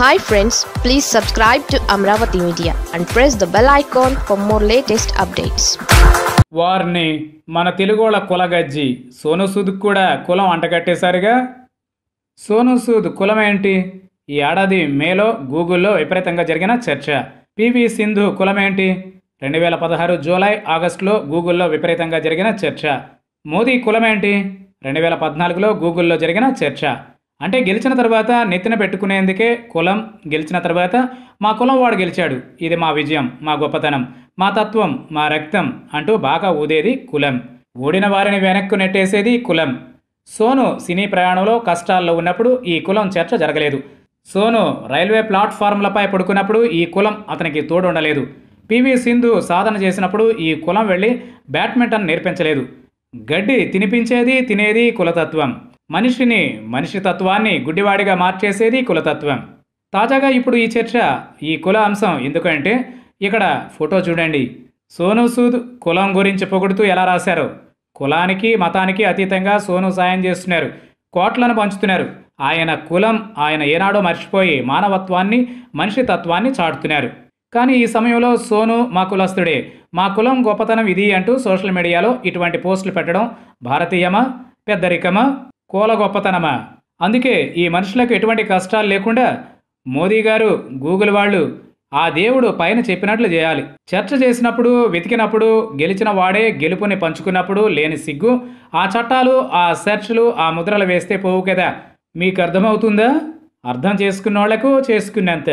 hi friends please subscribe to Amaravati media and press the bell icon for more latest updates వారిని మన తెలుగోళ్ళ కులగజ్జి సోను సూద్ కూడా కులం అంటగట్టేశారుగా సోను సూద్ కులం ఏంటి ఈ ఏడాది మేలో గూగుల్లో విపరీతంగా జరిగిన చర్చ పివి సింధు కులం ఏంటి రెండు వేల పదహారు జూలై ఆగస్టులో గూగుల్లో విపరీతంగా జరిగిన చర్చ మోదీ కులం ఏంటి రెండు వేల పద్నాలుగులో గూగుల్లో జరిగిన చర్చ అంటే గెలిచిన తర్వాత నెత్తిన పెట్టుకునేందుకే కులం గెలిచిన తర్వాత మా కులం వాడు గెలిచాడు ఇది మా విజయం మా గొప్పతనం మా తత్వం మా రక్తం అంటూ బాగా ఊదేది కులం ఓడిన వారిని వెనక్కు నెట్టేసేది కులం సోను సినీ ప్రయాణంలో కష్టాల్లో ఉన్నప్పుడు ఈ కులం చర్చ జరగలేదు సోను రైల్వే ప్లాట్ఫారంలపై పడుకున్నప్పుడు ఈ కులం అతనికి తోడుండలేదు పివి సింధు సాధన చేసినప్పుడు ఈ కులం వెళ్ళి బ్యాడ్మింటన్ నేర్పించలేదు గడ్డి తినిపించేది తినేది కులతత్వం మనిషిని మనిషి తత్వాన్ని గుడ్డివాడిగా మార్చేసేది కులతత్వం తాజాగా ఇప్పుడు ఈ చర్చ ఈ కుల అంశం ఎందుకంటే ఇక్కడ ఫోటో చూడండి సోను సూద్ కులం గురించి పొగుడుతూ ఎలా రాశారు కులానికి మతానికి అతీతంగా సోను సాయం చేస్తున్నారు కోట్లను పంచుతున్నారు ఆయన కులం ఆయన ఏనాడో మర్చిపోయి మానవత్వాన్ని మనిషి తత్వాన్ని చాటుతున్నారు కానీ ఈ సమయంలో సోను మా కులస్తుడే మా కులం గొప్పతనం ఇది అంటూ సోషల్ మీడియాలో ఇటువంటి పోస్టులు పెట్టడం భారతీయమా పెద్దరికమా కూల గొప్పతనమా అందుకే ఈ మనుషులకు ఎటువంటి కష్టాలు లేకుండా మోదీ గారు గూగుల్ వాళ్ళు ఆ దేవుడు పైన చెప్పినట్లు చేయాలి చర్చ చేసినప్పుడు వెతికినప్పుడు గెలిచిన వాడే గెలుపుని పంచుకున్నప్పుడు లేని సిగ్గు ఆ చట్టాలు ఆ సెర్చ్లు ఆ ముద్రలు వేస్తే పోవు కదా మీకు అర్థమవుతుందా అర్థం చేసుకున్న వాళ్లకు చేసుకున్నంత